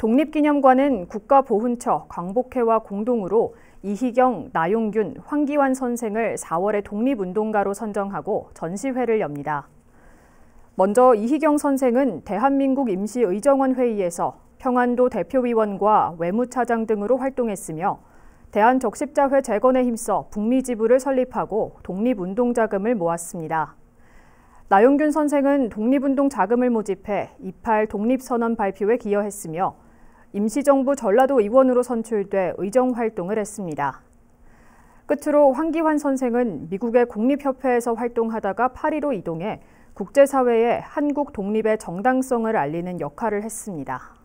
독립기념관은 국가보훈처 광복회와 공동으로 이희경, 나용균, 황기환 선생을 4월에 독립운동가로 선정하고 전시회를 엽니다. 먼저 이희경 선생은 대한민국 임시의정원 회의에서 평안도 대표위원과 외무차장 등으로 활동했으며 대한적십자회 재건에 힘써 북미 지부를 설립하고 독립운동 자금을 모았습니다. 나용균 선생은 독립운동 자금을 모집해 28 독립선언 발표에 기여했으며 임시정부 전라도 의원으로 선출돼 의정 활동을 했습니다. 끝으로 황기환 선생은 미국의 국립협회에서 활동하다가 파리로 이동해 국제사회에 한국 독립의 정당성을 알리는 역할을 했습니다.